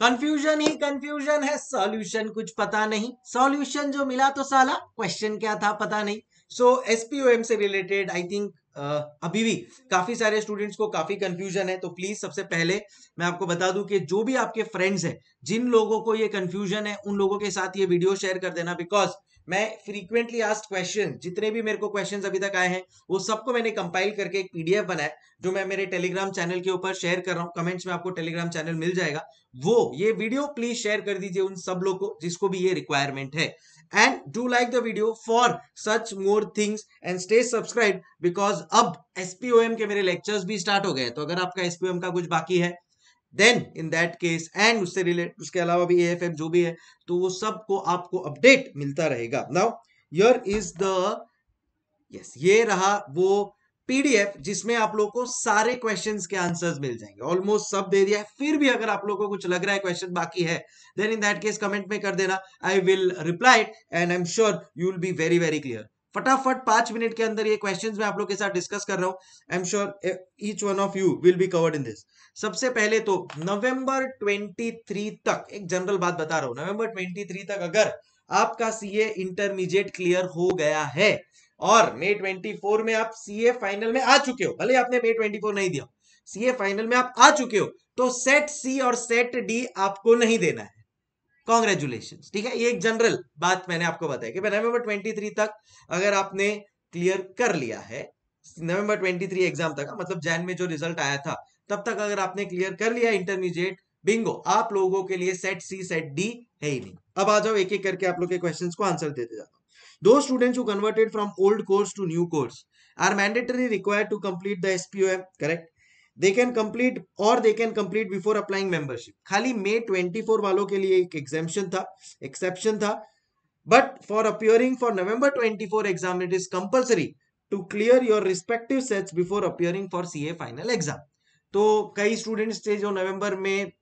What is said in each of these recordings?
Confusion ही confusion है solution कुछ पता नहीं सॉल्यूशन जो मिला तो साला क्वेश्चन क्या था पता नहीं सो so, एसपीओएम से रिलेटेड आई थिंक अभी भी काफी सारे स्टूडेंट्स को काफी कंफ्यूजन है तो प्लीज सबसे पहले मैं आपको बता दूं कि जो भी आपके फ्रेंड्स हैं जिन लोगों को ये कंफ्यूजन है उन लोगों के साथ ये वीडियो शेयर कर देना बिकॉज मैं फ्रीक्वेंटली आस्ट क्वेश्चन जितने भी मेरे को क्वेश्चन अभी तक आए हैं वो सबको मैंने कंपाइल करके एक पीडीएफ बनाया जो मैं मेरे टेलीग्राम चैनल के ऊपर शेयर कर रहा हूँ कमेंट्स में आपको टेलीग्राम चैनल मिल जाएगा वो ये वीडियो प्लीज शेयर कर दीजिए उन सब लोग को जिसको भी ये रिक्वायरमेंट है and do like the video for such more things and stay subscribe because अब एसपीओएम के मेरे लेक्चर्स भी स्टार्ट हो गए तो अगर आपका एसपीओएम का कुछ बाकी है then in that case and उससे रिलेटेड उसके अलावा भी ए एफ एफ जो भी है तो वो सबको आपको अपडेट मिलता रहेगा now here is the yes ये रहा वो पीडीएफ जिसमें आप लोगों को सारे क्वेश्चंस के आंसर्स मिल जाएंगे ऑलमोस्ट सब दे दिया है फिर भी अगर आप लोग को कुछ लग रहा है क्वेश्चन बाकी है then in that case comment में कर देना I will reply and I am sure you will be very very clear फटाफट पांच मिनट के अंदर ये क्वेश्चन मैं आप लोग के साथ डिस्कस कर रहा हूँ I am sure each one of you will be covered in this सबसे पहले तो नवंबर 23 तक एक जनरल बात बता रहा हूं नवंबर 23 तक अगर आपका सीए इंटरमीडिएट क्लियर हो गया है और मे 24 में आप सीए फाइनल में आ चुके हो भले आपने मे 24 नहीं दिया सीए फाइनल में आप आ चुके हो तो सेट सी और सेट डी आपको नहीं देना है कॉन्ग्रेचुलेशन ठीक है ये एक जनरल बात मैंने आपको बताया कि नवंबर ट्वेंटी थ्री तक अगर आपने क्लियर कर लिया है नवंबर ट्वेंटी थ्री एग्जाम तक मतलब जैन में जो रिजल्ट आया था तब तक अगर आपने क्लियर कर लिया इंटरमीडिएट बिंगो आप लोगों के लिए सेट सी सेट डी है ही नहीं अब आ जाओ एक एक करके आप लोग के क्वेश्चंस को आंसर देते जाओ do students converted from old course to new course are mandatory required to complete the SPOM correct they can complete और they can complete before applying membership खाली मे 24 वालों के लिए एक एग्जामेशन था एक्सेप्शन था but for appearing for November 24 exam it is compulsory to clear your respective sets before appearing for C final exam तो कई स्टूडेंट्स थे जो नवंबर में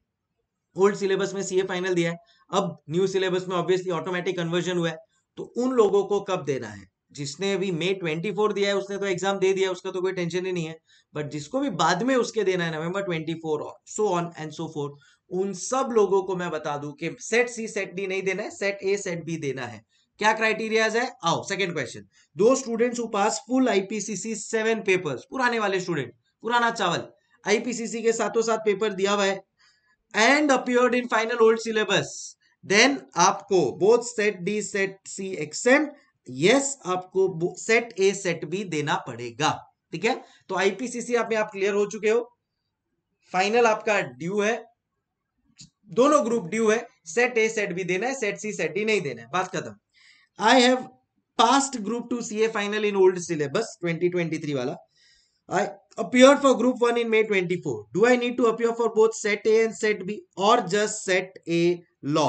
ओल्ड सिलेबस में सीए फाइनल दिया है अब न्यू सिलेबस में ऑब्वियसली ऑटोमेटिक कन्वर्जन हुआ है तो उन लोगों को कब देना है जिसने अभी मे ट्वेंटी फोर दिया है उसने तो एग्जाम दे दिया उसका तो कोई टेंशन ही नहीं है बट जिसको भी बाद में उसके देना है November twenty four so on and so for उन सब लोगों को मैं बता दू कि सेट सी सेट डी नहीं देना है सेट ए सेट बी देना है क्या क्राइटेरियाज है आओ second question do students who pass full IPCC seven papers पुराने वाले स्टूडेंट पुराना चावल आईपीसीसी के सातों साथ पेपर दिया हुआ है and appear in final old syllabus then आपको both set D set C exempt yes आपको सेट ए सेट बी देना पड़ेगा ठीक है तो आईपीसीसी आप में आप क्लियर हो चुके हो फाइनल आपका ड्यू है दोनों ग्रुप ड्यू है सेट ए सेट बी देना है सेट सी सेट डी नहीं देना है बात खत्म I have passed group two C A final in old syllabus 2023 वाला I appeared for group 1 in May 24. Do I need to appear for both set A and set B और just set A law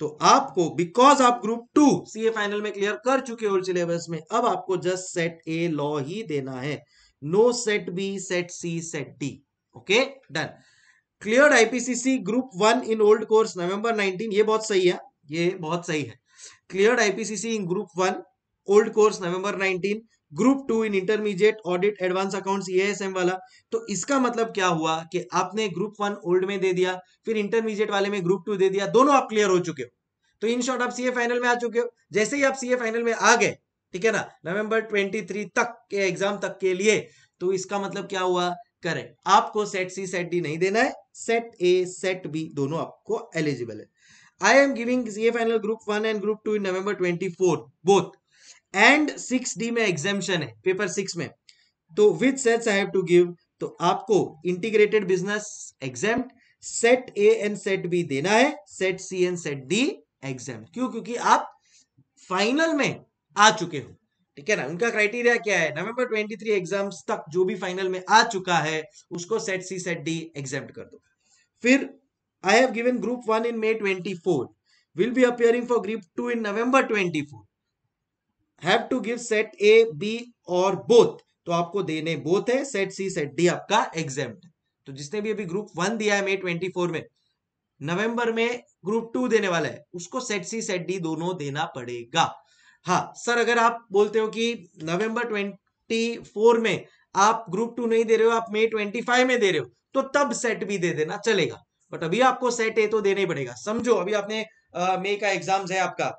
तो आपको because आप group two C A final में clear कर चुके हो syllabus में अब आपको जस्ट सेट ए लॉ ही देना है no set B set C set D okay done clear IPCC group one in old course November 19 ये बहुत सही है ये बहुत सही है clear IPCC in group one old course November 19 group two in intermediate audit advance accounts EASM वाला तो इसका मतलब क्या हुआ कि आपने ग्रुप वन ओल्ड में दे दिया फिर इंटरमीडिएट वाले में ग्रुप टू दे दिया दोनों आप क्लियर हो चुके हो तो इन शॉर्ट आप सीए फाइनल में आ चुके हो जैसे ही आप सीए फाइनल में आ गए ठीक है ना नवंबर 23 तक के एग्जाम तक के लिए तो इसका मतलब क्या हुआ करें आपको सेट सी सेट डी नहीं देना है सेट ए सेट बी दोनों आपको एलिजिबल है I am giving CA final group one and group two in November 24 both and six D में एग्जामेशन है पेपर सिक्स में तो with sets I have to give तो आपको integrated business exam set A and set B देना है set C and set D exam क्यों क्योंकि आप फाइनल में आ चुके हो ठीक है ना उनका क्राइटेरिया क्या है नवंबर 23 एग्जाम्स तक जो भी फाइनल में आ चुका है उसको set C set D exam कर दो फिर I have given group one in May 24 will be appearing for group two in November 24 have to give set A B और बोथ तो आपको देने बोथ है सेट सी सेट डी आपका exam तो जिसने भी अभी ग्रुप वन दिया है मे ट्वेंटी फोर में नवंबर में ग्रुप टू देने वाला है उसको सेट सी सेट डी दोनों देना पड़ेगा हाँ सर अगर आप बोलते हो कि नवंबर ट्वेंटी फोर में आप ग्रुप टू नहीं दे रहे हो आप मे ट्वेंटी फाइव में दे रहे हो तो तब सेट भी दे देना चलेगा बट अभी आपको सेट ए तो देना ही पड़ेगा समझो अभी आपने मे का एग्जाम्स है आपका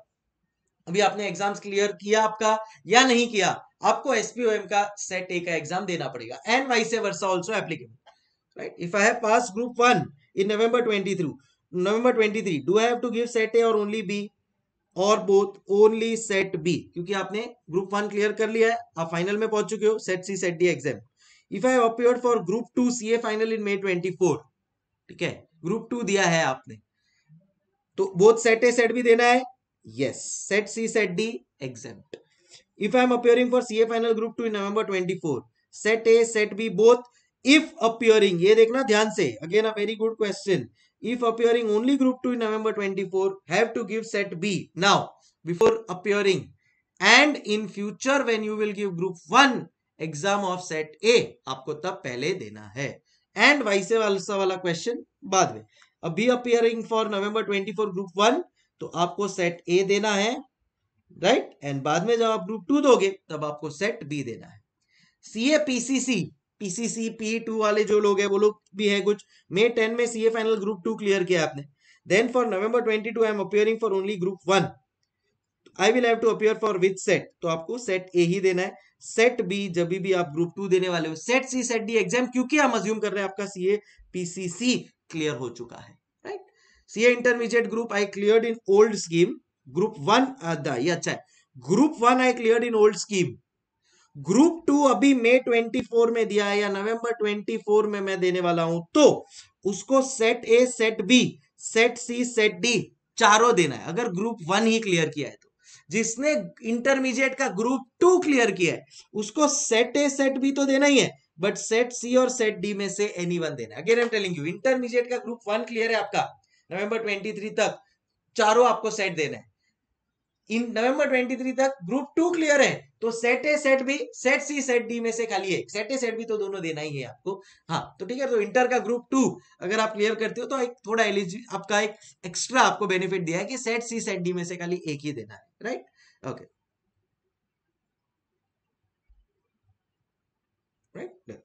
अभी आपने एग्जाम्स क्लियर किया आपका या नहीं किया आपको एसपीओएम का सेट ए का एग्जाम देना पड़ेगा and vice versa also applicable right if I have pass group one in November twenty three November twenty three do have to give set A और ओनली बी और बोथ ओनली सेट बी क्योंकि आपने group one clear कर लिया है आप final में पहुंच चुके हो set C set D exam if I appear for group two C A final in May twenty four ठीक है ग्रुप टू दिया है आपने तो बोथ सेट ए सेट भी देना है Yes. Set C, set D, exempt. If I am appearing for CA final group 2 in November 24, set A, set B both if appearing. ye dekhna dhyan se Again a very good question. If appearing only group 2 in November 24, have to give set B now before appearing. And in future when you will give group 1 exam of set A, aapko आपको तब पहले देना है. And vice वाला question बाद में अभी appearing for November 24 group one तो आपको सेट ए देना है राइट एंड बाद में जब आप ग्रुप टू दोगे तब आपको सेट बी देना है C A PCC PCC P two वाले जो लोग हैं वो लोग भी है कुछ मे टेन में C A final group two clear किया आपने then for November twenty two I am appearing for only group one I will have to appear for with set तो आपको सेट ए ही देना है सेट बी जब भी आप ग्रुप टू देने वाले हो set C set D exam क्योंकि हम अज्यूम कर रहे हैं आपका सी ए पीसीसी क्लियर हो चुका है C A intermediate group I clear in old scheme group one ये अच्छा है group one I clear in old scheme group two अभी मई फोर में दिया है या नवंबर ट्वेंटी फोर में मैं देने वाला हूं तो उसको set A set B set C set D चारों देना है अगर ग्रुप वन ही क्लियर किया है तो जिसने इंटरमीडिएट का ग्रुप टू क्लियर किया है उसको सेट ए सेट बी तो देना ही है बट सेट सी और सेट डी में से एनी वन देना again I am telling you intermediate का ग्रुप वन क्लियर है आपका नवंबर 23 तक चारों आपको सेट देना है इन नवंबर 23 तक ग्रुप टू क्लियर है तो set A set B set C set D में से खाली एक सेट ए सेट बी तो दोनों देना ही है आपको हाँ तो ठीक है तो इंटर का ग्रुप टू अगर आप क्लियर करते हो तो एक थोड़ा एलिजी आपका एक एक्स्ट्रा आपको बेनिफिट दिया है कि सेट सी सेट डी में से खाली एक ही देना है राइट ओके राइट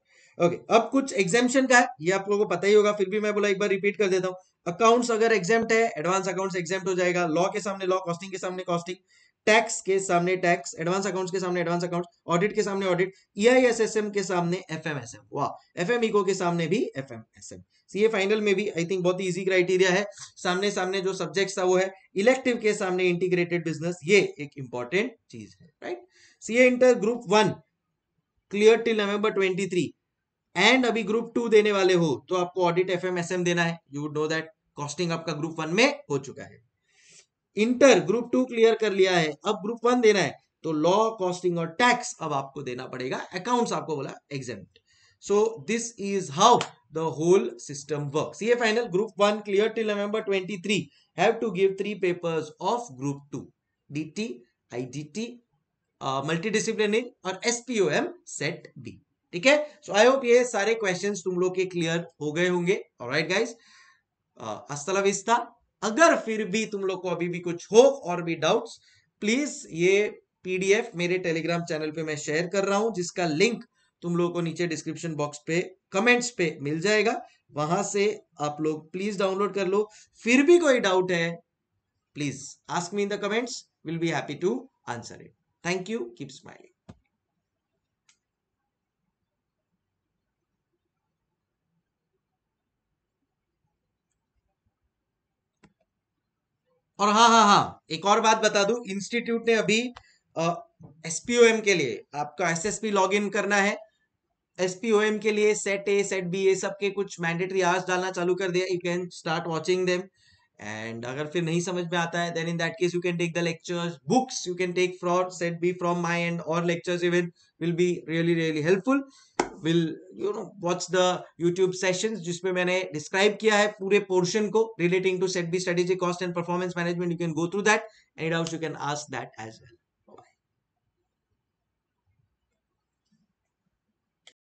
ओके अब कुछ एग्जामेशन का है ये आप लोगों को पता ही होगा फिर भी मैं बोला एक बार रिपीट कर देता हूँ अकाउंट्स अगर एग्जेप्ट है एडवांस अकाउंट्स एग्जाम हो जाएगा लॉ के सामने लॉ कॉस्टिंग के सामने कॉस्टिंग टैक्स के सामने टैक्स एडवांस अकाउंट्स के सामने एडवांस अकाउंट्स ऑडिट के सामने ऑडिट ईआईएसएसएम e के सामने एफएमएसएम वाह इको के सामने भी एफएमएसएम सीए फाइनल में भी आई थिंक बहुत ही इजी क्राइटेरिया है सामने सामने जो सब्जेक्ट था वो है इलेक्टिव के सामने इंटीग्रेटेड बिजनेस ये एक इंपॉर्टेंट चीज है right CA inter group one clear till November twenty and अभी ग्रुप टू देने वाले हो तो आपको ऑडिट एफ देना है you would know that costing आपका ग्रुप वन में हो चुका है इंटर ग्रुप टू क्लियर कर लिया है अब ग्रुप वन देना है तो लॉ कॉस्टिंग और टैक्स अब आपको देना पड़ेगा अकाउंट्स आपको बोला exam so this is how the whole system the whole system works ca final group 1 clear till november 23 have to give three papers of group 2 dt idt uh, multidisciplinary और spom set d ठीक है सो I hope ये सारे questions तुम लोग के clear हो गए होंगे ऑलराइट गाइस right, अस्तलाविस्ता अगर फिर भी तुम लोग को अभी भी कुछ हो और भी डाउट्स प्लीज ये पीडीएफ मेरे टेलीग्राम चैनल पे मैं शेयर कर रहा हूं जिसका लिंक तुम लोगों को नीचे डिस्क्रिप्शन बॉक्स पे कमेंट्स पे मिल जाएगा वहां से आप लोग प्लीज डाउनलोड कर लो फिर भी कोई डाउट है please ask me in the comments will be happy to answer it thank you keep smiling और हाँ हाँ हाँ एक और बात बता दू इंस्टीट्यूट ने अभी एसपीओएम के लिए आपका एसएसपी लॉगिन करना है एसपीओएम के लिए सेट ए सेट बी ए सब के कुछ मैंडेटरी आर्स डालना चालू कर दिया you can start watching them and अगर फिर नहीं समझ में आता है then in that case you can take the lectures books you can take from set B from my and और lectures even will be really really helpful will you know watch the YouTube session जिसमें मैंने describe किया है पूरे portion को relating to set B strategy cost and performance management you can go through that any doubt you can ask that as well